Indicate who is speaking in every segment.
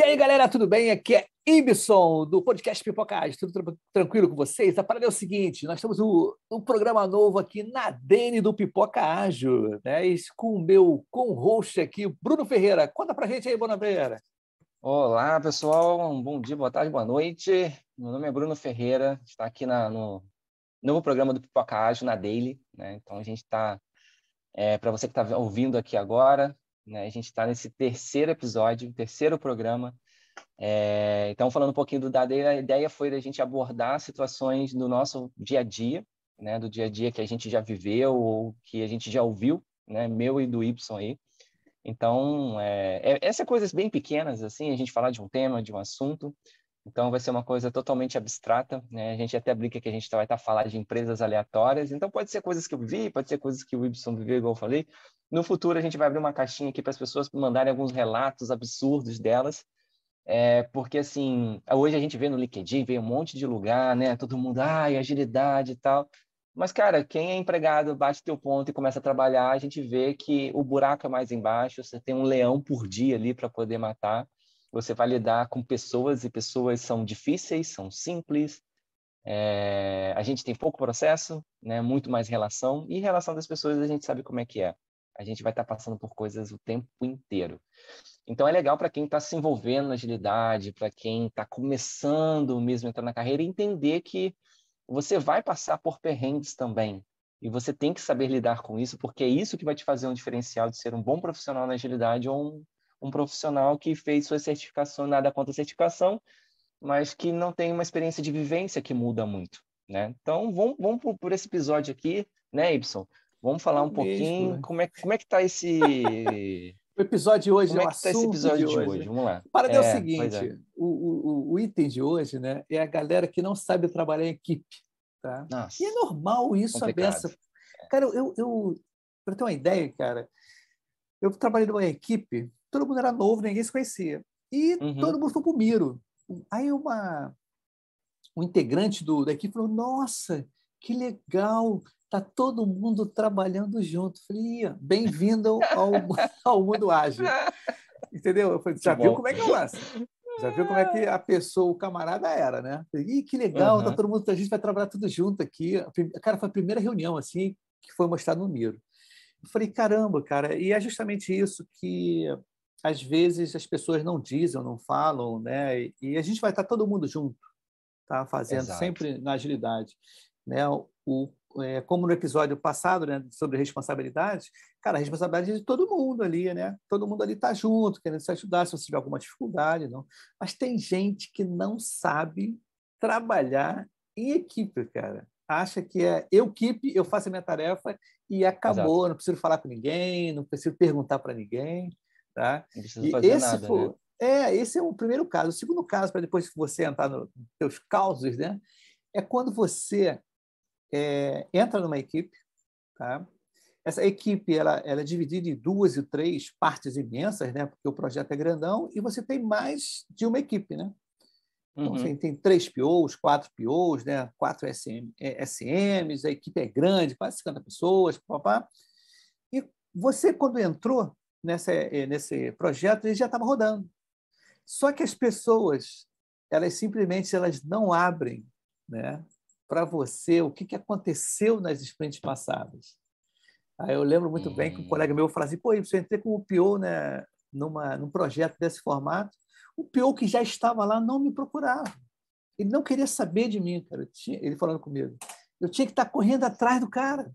Speaker 1: E aí, galera, tudo bem? Aqui é Ibson, do podcast Pipocagem. Tudo tranquilo com vocês? A parada é o seguinte, nós temos um, um programa novo aqui na DN do Pipoca Ágil, né?
Speaker 2: Isso com o meu com host aqui, Bruno Ferreira. Conta pra gente aí, Bonaveira. Olá, pessoal. bom dia, boa tarde, boa noite. Meu nome é Bruno Ferreira. Está aqui na, no novo programa do Pipoca Ágil, na Daily. Né? Então, a gente está... É, para você que está ouvindo aqui agora, né? A gente está nesse terceiro episódio, terceiro programa. É, então, falando um pouquinho do Dada, a ideia foi da gente abordar situações do nosso dia a dia, né? do dia a dia que a gente já viveu ou que a gente já ouviu, né? meu e do Y aí. Então, é, é, essas coisas bem pequenas, assim, a gente falar de um tema, de um assunto, então, vai ser uma coisa totalmente abstrata, né? A gente até brinca que a gente vai estar tá falando de empresas aleatórias. Então, pode ser coisas que eu vi, pode ser coisas que o Ibson viveu, igual eu falei. No futuro, a gente vai abrir uma caixinha aqui para as pessoas mandarem alguns relatos absurdos delas. É, porque, assim, hoje a gente vê no LinkedIn, vê um monte de lugar, né? Todo mundo, ai, agilidade e tal. Mas, cara, quem é empregado bate teu ponto e começa a trabalhar, a gente vê que o buraco é mais embaixo, você tem um leão por dia ali para poder matar. Você vai lidar com pessoas e pessoas são difíceis, são simples. É... a gente tem pouco processo, né? Muito mais relação e relação das pessoas a gente sabe como é que é. A gente vai estar tá passando por coisas o tempo inteiro. Então é legal para quem está se envolvendo na agilidade, para quem está começando mesmo a entrar na carreira, entender que você vai passar por perrengues também. E você tem que saber lidar com isso, porque é isso que vai te fazer um diferencial de ser um bom profissional na agilidade ou um um profissional que fez sua certificação, nada contra a certificação, mas que não tem uma experiência de vivência que muda muito, né? Então, vamos, vamos por, por esse episódio aqui, né, Ibson? Vamos falar é um pouquinho né? como, é, como é que tá esse... o episódio de hoje, como é, é que tá esse episódio de hoje? hoje? Né? Vamos lá. Para é, é o é, seguinte, é.
Speaker 1: o, o, o item de hoje, né, é a galera que não sabe trabalhar em equipe, tá? Nossa, e é normal isso, a Cara, eu, eu para ter uma ideia, cara, eu trabalhei numa equipe todo mundo era novo, ninguém se conhecia. E uhum. todo mundo foi pro Miro. Aí uma, um integrante do, da equipe falou, nossa, que legal, tá todo mundo trabalhando junto. Falei, bem-vindo ao, ao mundo ágil. Entendeu? Eu falei, já viu como é que é o lance? Já viu como é que a pessoa, o camarada era, né? Ih, que legal, tá uhum. tá todo mundo, a gente vai trabalhar tudo junto aqui. Cara, foi a primeira reunião, assim, que foi mostrado no Miro. Eu falei, caramba, cara, e é justamente isso que às vezes as pessoas não dizem, não falam, né? E a gente vai estar todo mundo junto, tá? Fazendo Exato. sempre na agilidade, né? O é, como no episódio passado, né, sobre responsabilidade, cara, a responsabilidade é de todo mundo ali, né? Todo mundo ali tá junto, querendo se ajudar, se você tiver alguma dificuldade, não. Mas tem gente que não sabe trabalhar em equipe, cara. Acha que é eu equipe, eu faço a minha tarefa e acabou, Exato. não preciso falar com ninguém, não preciso perguntar para ninguém. Tá? Não precisa fazer esse nada, foi, né? É, esse é o primeiro caso. O segundo caso, para depois você entrar nos seus causos, né? é quando você é, entra numa equipe. Tá? Essa equipe ela, ela é dividida em duas e três partes imensas, né? porque o projeto é grandão, e você tem mais de uma equipe. Né? Então, uhum. você assim, tem três POs, quatro POs, né? quatro SM, é, SMs, a equipe é grande, quase 50 pessoas, papá. E você, quando entrou, nessa, eh, nesse projeto, ele já estava rodando. Só que as pessoas, elas simplesmente elas não abrem né, para você o que, que aconteceu nas sprints passadas. Aí eu lembro muito bem que um colega meu falou assim, pô, eu entrei com o PO né, numa, num projeto desse formato, o PO que já estava lá não me procurava. Ele não queria saber de mim, cara. Tinha, ele falando comigo. Eu tinha que estar correndo atrás do cara.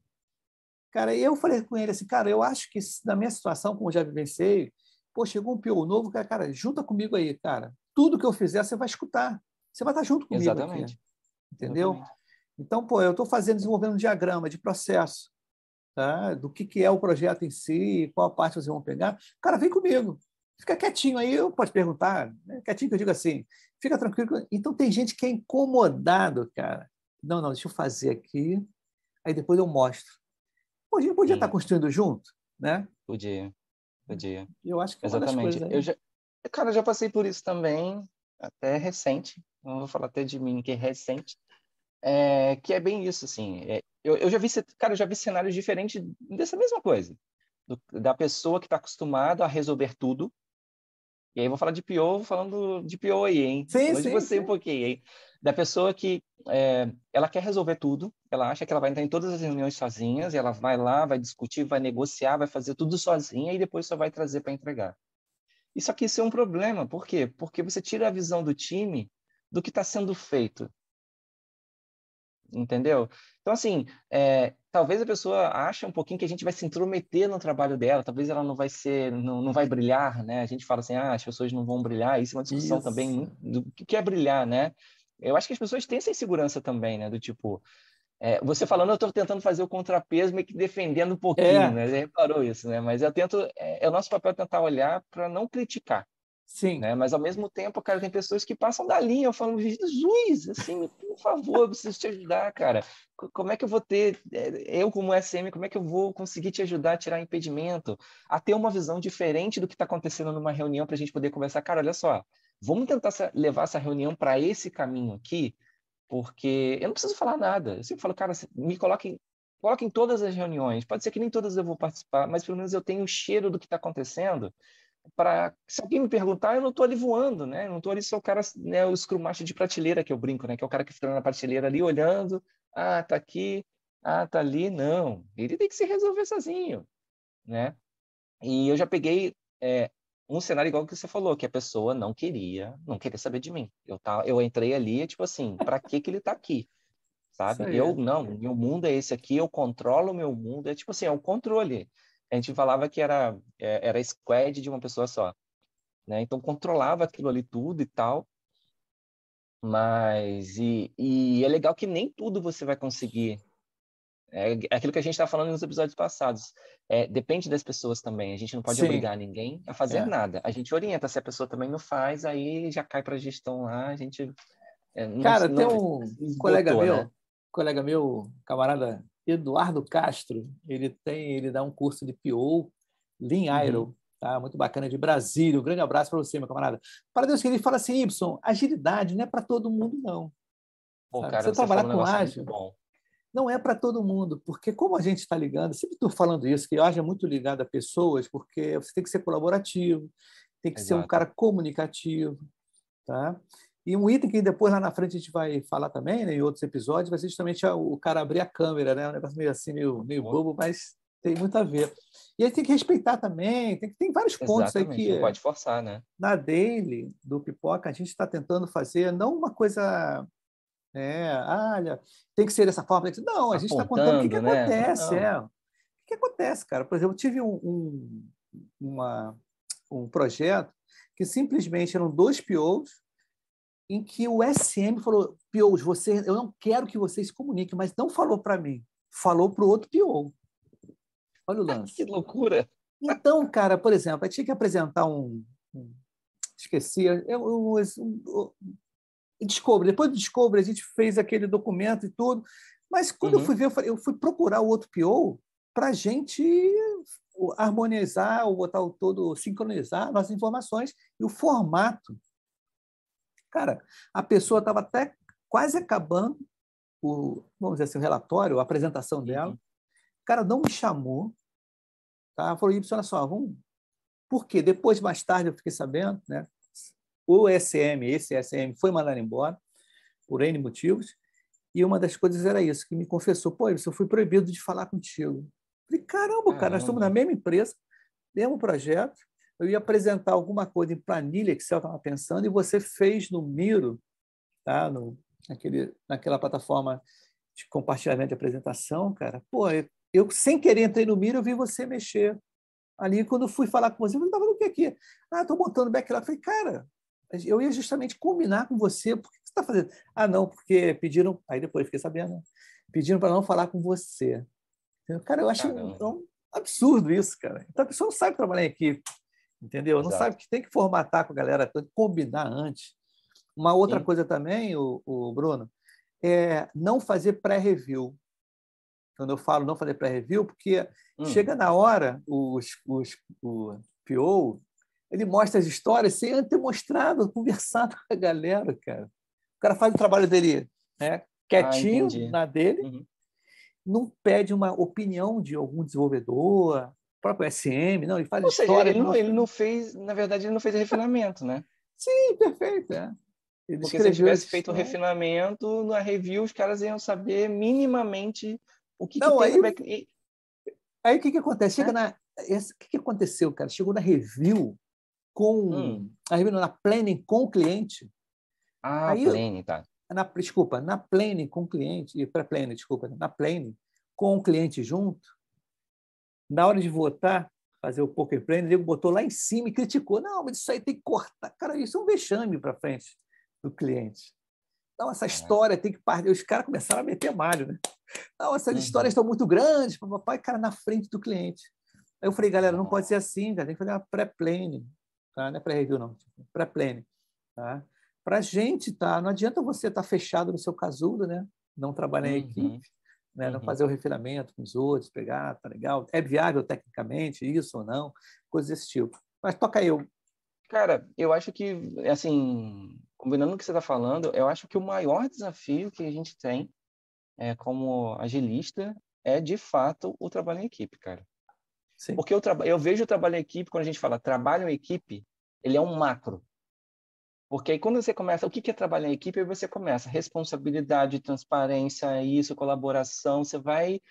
Speaker 1: Cara, eu falei com ele assim, cara, eu acho que na minha situação, como já vivenciei, pô, chegou um pior novo, cara, cara, junta comigo aí, cara. Tudo que eu fizer, você vai escutar. Você vai estar junto comigo. Exatamente. Aqui, entendeu? Exatamente. Então, pô, eu estou fazendo, desenvolvendo um diagrama de processo, tá? do que, que é o projeto em si, qual parte vocês vão pegar. Cara, vem comigo. Fica quietinho aí, eu posso perguntar. Né? Quietinho que eu digo assim. Fica tranquilo. Então, tem gente que é incomodado, cara. Não, não, deixa eu fazer aqui, aí depois eu mostro a gente podia estar construindo junto,
Speaker 2: né? Podia, podia. Eu acho que é Exatamente. Eu já, cara, eu já passei por isso também, até recente. Não vou falar até de mim, que é recente. É, que é bem isso, assim. É, eu, eu já vi, cara, eu já vi cenários diferentes dessa mesma coisa. Do, da pessoa que está acostumada a resolver tudo. E aí vou falar de pior, falando de pior aí, hein? Sim, Falou sim, de você sim. um pouquinho, hein? da pessoa que é, ela quer resolver tudo, ela acha que ela vai entrar em todas as reuniões sozinhas, ela vai lá, vai discutir, vai negociar, vai fazer tudo sozinha e depois só vai trazer para entregar. Isso aqui isso é um problema, por quê? Porque você tira a visão do time do que está sendo feito. Entendeu? Então, assim, é, talvez a pessoa ache um pouquinho que a gente vai se intrometer no trabalho dela, talvez ela não vai ser, não, não vai brilhar, né? A gente fala assim, ah, as pessoas não vão brilhar, isso é uma discussão isso. também do que é brilhar, né? Eu acho que as pessoas têm essa insegurança também, né? Do tipo, é, você falando, eu estou tentando fazer o contrapeso, meio que defendendo um pouquinho, é. né? Você reparou isso, né? Mas eu tento, é, é o nosso papel tentar olhar para não criticar. Sim. Né? Mas ao mesmo tempo, cara, tem pessoas que passam da linha, eu falo, Jesus, assim, por favor, eu preciso te ajudar, cara. Como é que eu vou ter, é, eu como SM, como é que eu vou conseguir te ajudar a tirar impedimento, a ter uma visão diferente do que está acontecendo numa reunião para a gente poder conversar? Cara, olha só, Vamos tentar levar essa reunião para esse caminho aqui, porque eu não preciso falar nada. Eu sempre falo, cara, me coloquem, coloquem todas as reuniões. Pode ser que nem todas eu vou participar, mas pelo menos eu tenho o cheiro do que está acontecendo. Para se alguém me perguntar, eu não estou ali voando, né? Eu não estou ali só o cara, né, o Scrum de prateleira que eu brinco, né? Que é o cara que fica na prateleira ali olhando, ah, tá aqui, ah, tá ali. Não, ele tem que se resolver sozinho, né? E eu já peguei é, um cenário igual que você falou, que a pessoa não queria, não queria saber de mim. Eu, tá, eu entrei ali, é tipo assim, para que que ele tá aqui? Sabe? Eu é. não, meu mundo é esse aqui, eu controlo o meu mundo, é tipo assim, é um controle. A gente falava que era é, era squad de uma pessoa só, né? Então controlava aquilo ali tudo e tal. Mas e, e é legal que nem tudo você vai conseguir é, é aquilo que a gente está falando nos episódios passados. É, depende das pessoas também. A gente não pode Sim. obrigar ninguém a fazer é. nada. A gente orienta. Se a pessoa também não faz, aí já cai para a gestão lá. A gente. É, não, Cara, não, tem um esgotou, colega né? meu,
Speaker 1: colega meu, camarada Eduardo Castro. Ele tem, ele dá um curso de PO, Lean Iron. Uhum. Tá, muito bacana de Brasília. Um grande abraço para você, meu camarada. Para Deus que ele fala assim, Y, agilidade não é para todo mundo, não. Pô, cara, você, você trabalhar um com ágil. Bom não é para todo mundo, porque como a gente está ligando, sempre estou falando isso, que eu acho muito ligado a pessoas, porque você tem que ser colaborativo, tem que Exato. ser um cara comunicativo, tá? E um item que depois lá na frente a gente vai falar também, né, em outros episódios, vai ser justamente é o cara abrir a câmera, né? É um negócio meio assim, meio, meio bobo, mas tem muito a ver. E aí tem que respeitar também, tem, tem vários pontos Exatamente, aí que. Não pode
Speaker 2: forçar, né?
Speaker 1: Na daily do Pipoca, a gente está tentando fazer não uma coisa é, olha, tem que ser dessa forma. Não, a gente está contando o que, que né? acontece. É. O que, que, acontece, cara? Por exemplo, tive um, um, uma, um projeto que simplesmente eram dois POs em que o SM falou, POs, você, eu não quero que vocês se comuniquem, mas não falou para mim, falou para o outro PO. Olha o lance. que
Speaker 2: loucura!
Speaker 1: Então, cara, por exemplo, eu tinha que apresentar um, um esqueci, eu um, Discovery. Depois do Discovery, a gente fez aquele documento e tudo. Mas quando uhum. eu fui ver, eu, fui procurar o outro PO para a gente harmonizar, ou botar o todo, sincronizar nossas informações e o formato. Cara, a pessoa estava até quase acabando o, vamos dizer assim, o relatório, a apresentação uhum. dela. O cara não me chamou, tá? Falou, Y, olha só, vamos. por quê? depois, mais tarde, eu fiquei sabendo, né? o SM, esse SM, foi mandado embora, por N motivos, e uma das coisas era isso, que me confessou, pô, eu fui proibido de falar contigo. Falei, caramba, caramba, cara, nós estamos na mesma empresa, mesmo projeto, eu ia apresentar alguma coisa em planilha que você estava pensando e você fez no Miro, tá? no, naquele, naquela plataforma de compartilhamento de apresentação, cara. Pô, eu, eu sem querer entrei no Miro, eu vi você mexer. Ali, quando fui falar com você, eu falei, tá no que aqui? Ah, estou montando backlog. falei, cara, eu ia justamente combinar com você, por que você está fazendo? Ah, não, porque pediram, aí depois fiquei sabendo, pediram para não falar com você. Cara, eu acho um, um, absurdo isso, cara. Então a pessoa não sabe trabalhar em equipe, entendeu? Exato. Não sabe que tem que formatar com a galera, tem que combinar antes. Uma outra Sim. coisa também, o, o Bruno, é não fazer pré-review. Quando eu falo não fazer pré-review, porque hum. chega na hora, os, os, o PO, ele mostra as histórias sem antes ter mostrado, conversado com a galera, cara. O cara faz o trabalho dele né, quietinho, ah, na dele, uhum. não pede uma opinião de algum desenvolvedor, próprio SM, não, ele faz Ou história. Seja, ele, não, ele
Speaker 2: não fez, na verdade, ele não fez refinamento, né? Sim, perfeito. É.
Speaker 1: Ele Porque se ele tivesse feito um
Speaker 2: refinamento, na review os caras iam saber minimamente o que, não, é que aí,
Speaker 1: Aí o que, que acontece? Chega é?
Speaker 2: na. o
Speaker 1: que, que aconteceu, cara? Chegou na review, com hum. a reunião na planning com o cliente. Ah, aí, planning, tá. Na, desculpa, na planning com o cliente, e para planning, desculpa, na planning com o cliente junto, na hora de votar, fazer o poker planning, ele botou lá em cima e criticou. Não, mas isso aí tem que cortar. Cara, isso é um vexame para frente do cliente. Então, essa é. história tem que partir. Os caras começaram a meter malho, né? Não, essas uhum. histórias estão muito grandes, papai, cara, na frente do cliente. Aí eu falei, galera, não uhum. pode ser assim, cara, tem que fazer uma pré-planning tá? não é pré-review, não, para tipo, pré-plane. Tá? Para a gente, tá? não adianta você estar tá fechado no seu casulo, né? não trabalhar uhum. em equipe, né? não uhum. fazer o refinamento com os outros, pegar, tá legal, é viável tecnicamente isso
Speaker 2: ou não, coisas desse tipo. Mas toca aí. Eu... Cara, eu acho que, assim, combinando o que você está falando, eu acho que o maior desafio que a gente tem é, como agilista é, de fato, o trabalho em equipe, cara. Sim. Porque eu, eu vejo o trabalho em equipe, quando a gente fala trabalho em equipe, ele é um macro. Porque aí quando você começa, o que é trabalhar em equipe? Aí você começa responsabilidade, transparência, isso, colaboração, você vai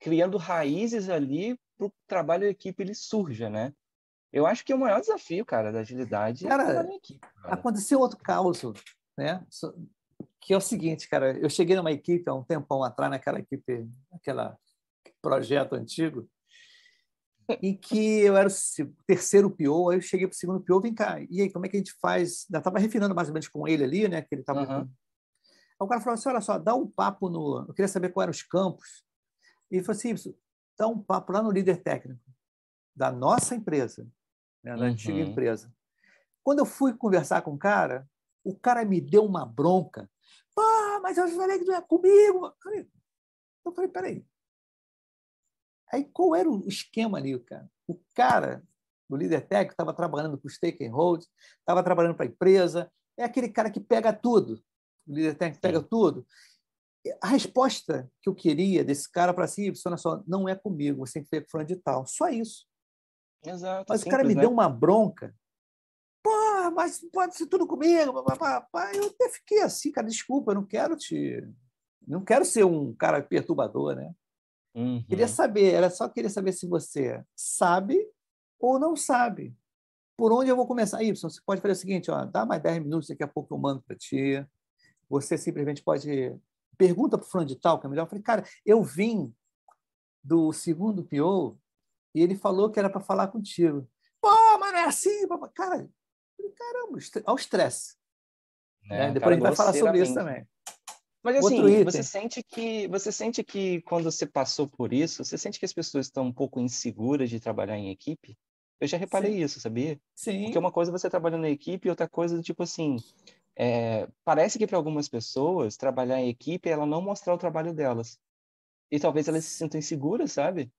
Speaker 2: criando raízes ali para o trabalho em equipe ele surja, né? Eu acho que o maior desafio, cara, da agilidade é cara, é trabalhar em equipe. Cara. Aconteceu outro
Speaker 1: caos né? Que é o seguinte, cara, eu cheguei numa equipe há um tempão atrás, naquela equipe, aquele projeto antigo, em que eu era o terceiro PO, aí eu cheguei para o segundo PO, vem cá, e aí, como é que a gente faz? Ainda estava refinando mais ou menos com ele ali, né? Que ele estava. Uhum. Aí o cara falou assim: olha só, dá um papo no. Eu queria saber quais eram os campos. E ele falou assim: dá um papo lá no líder técnico da nossa empresa, né, da uhum. antiga empresa. Quando eu fui conversar com o cara, o cara me deu uma bronca. Pô, mas eu falei que não é comigo. Eu falei, peraí, Aí qual era o esquema ali, cara? O cara do líder técnico estava trabalhando para o stakeholders, estava trabalhando para a empresa, é aquele cara que pega tudo. O líder técnico pega Sim. tudo. A resposta que eu queria desse cara para si, olha é, só, não é comigo, você tem que ver fulano de tal. Só isso.
Speaker 2: Exato. Mas simples, o cara me né? deu uma
Speaker 1: bronca. Pô, mas pode ser tudo comigo. Eu até fiquei assim, cara, desculpa, eu não quero te. Não quero ser um cara perturbador, né? Uhum. Queria saber, era só queria saber se você sabe ou não sabe. Por onde eu vou começar? Y, você pode fazer o seguinte, ó, dá mais 10 minutos, daqui a pouco eu mando para ti. Você simplesmente pode... Pergunta para o fulano de tal, que é melhor. Eu falei, cara, eu vim do segundo PO e ele falou que era para falar contigo. Pô, mas não é assim. Cara, caramba, ao estresse.
Speaker 2: É, né? Depois cara, a gente vai falar sobre isso também.
Speaker 1: Mas assim, você
Speaker 2: sente que você sente que quando você passou por isso, você sente que as pessoas estão um pouco inseguras de trabalhar em equipe? Eu já reparei Sim. isso, sabia? Sim. Porque uma coisa é você trabalhando em equipe, outra coisa tipo assim, é, parece que para algumas pessoas trabalhar em equipe é ela não mostrar o trabalho delas. E talvez elas se sintam inseguras, sabe?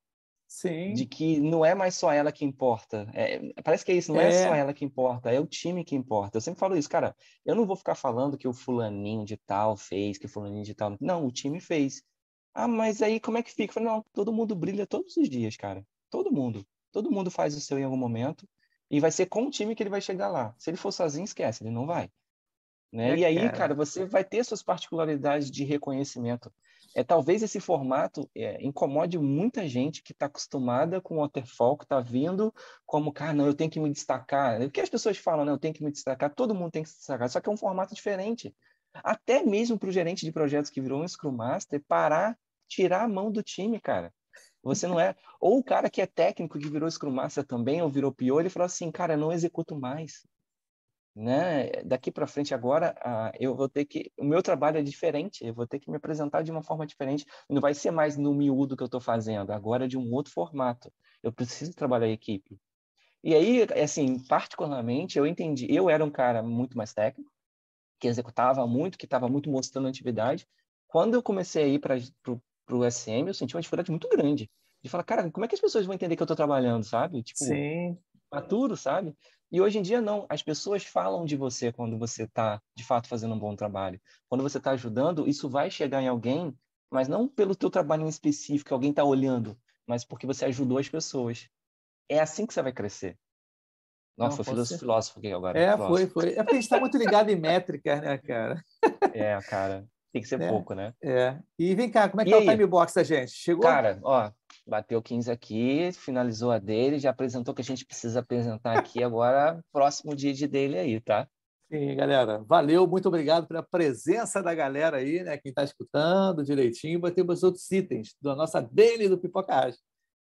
Speaker 2: Sim. De que não é mais só ela que importa. É, parece que é isso, não é. é. só ela que importa, é o time que importa. Eu sempre falo isso, cara. Eu não vou ficar falando que o fulaninho de tal fez, que o fulaninho de tal. Não, o time fez. Ah, mas aí como é que fica? não, todo mundo brilha todos os dias, cara. Todo mundo. Todo mundo faz o seu em algum momento. E vai ser com o time que ele vai chegar lá. Se ele for sozinho, esquece, ele não vai.
Speaker 1: Né? É, e aí, cara.
Speaker 2: cara, você vai ter suas particularidades de reconhecimento. É, talvez esse formato é, incomode muita gente que está acostumada com o waterfall, que está vindo como, cara, ah, não, eu tenho que me destacar. É o que as pessoas falam, né? Eu tenho que me destacar, todo mundo tem que se destacar, só que é um formato diferente. Até mesmo para o gerente de projetos que virou um Scrum Master parar, tirar a mão do time, cara. Você não é. Ou o cara que é técnico, que virou Scrum Master também, ou virou pior ele falou assim, cara, não executo mais né? Daqui para frente agora, ah, eu vou ter que, o meu trabalho é diferente, eu vou ter que me apresentar de uma forma diferente. Não vai ser mais no miúdo que eu estou fazendo, agora é de um outro formato. Eu preciso trabalhar em equipe. E aí, assim, particularmente, eu entendi. Eu era um cara muito mais técnico, que executava muito, que estava muito mostrando atividade. Quando eu comecei a ir para o SM, eu senti uma dificuldade muito grande. De falar, cara, como é que as pessoas vão entender que eu estou trabalhando, sabe? Tipo, Sim. maturo, sabe? E hoje em dia, não. As pessoas falam de você quando você está, de fato, fazendo um bom trabalho. Quando você está ajudando, isso vai chegar em alguém, mas não pelo teu trabalho em específico, alguém está olhando, mas porque você ajudou as pessoas. É assim que você vai crescer. Nossa, não, filósofo, filósofo aqui agora. É, filósofo. foi, foi. É porque a gente está muito ligado em métricas né, cara? É, cara. Tem que ser é, pouco, né? É.
Speaker 1: E vem cá, como é que e tá aí? o time
Speaker 2: box da gente? Chegou? Cara, ó, bateu 15 aqui, finalizou a dele, já apresentou o que a gente precisa apresentar aqui agora, próximo dia de dele aí, tá? Sim, galera.
Speaker 1: Valeu, muito obrigado pela presença da galera aí, né? Quem está escutando direitinho, vai ter os
Speaker 2: outros itens da nossa daily do Pipocagem.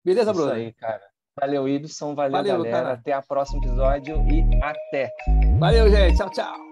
Speaker 2: Beleza, Bruno? Isso aí, cara. Valeu, Ibson. Valeu, valeu galera. Cara. Até o próximo episódio e até. Valeu, gente. Tchau, tchau.